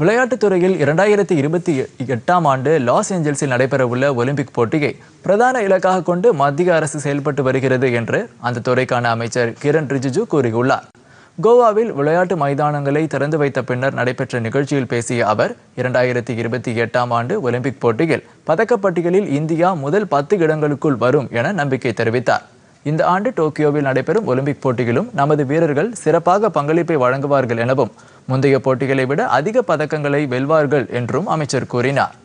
விளையாட்டுத் துறையில் இரண்டாயிரத்தி இருபத்தி எட்டாம் ஆண்டு லாஸ் ஏஞ்சல்ஸில் நடைபெறவுள்ள ஒலிம்பிக் போட்டியை பிரதான இலக்காக கொண்டு மத்திய அரசு செயல்பட்டு வருகிறது என்று அந்த துறைக்கான அமைச்சர் கிரண் ரிஜிஜு கூறியுள்ளார் கோவாவில் விளையாட்டு மைதானங்களை திறந்து வைத்த பின்னர் நடைபெற்ற நிகழ்ச்சியில் பேசிய அவர் இரண்டாயிரத்தி இருபத்தி எட்டாம் ஆண்டு ஒலிம்பிக் போட்டியில் பதக்கப்பட்டியலில் இந்தியா முதல் பத்து இடங்களுக்குள் வரும் என நம்பிக்கை தெரிவித்தார் இந்த ஆண்டு டோக்கியோவில் நடைபெறும் ஒலிம்பிக் போட்டிகளும் நமது வீரர்கள் சிறப்பாக பங்களிப்பை வழங்குவார்கள் எனவும் முந்தைய போட்டிகளை விட அதிக பதக்கங்களை வெல்வார்கள் என்றும் அமைச்சர் கூறினார்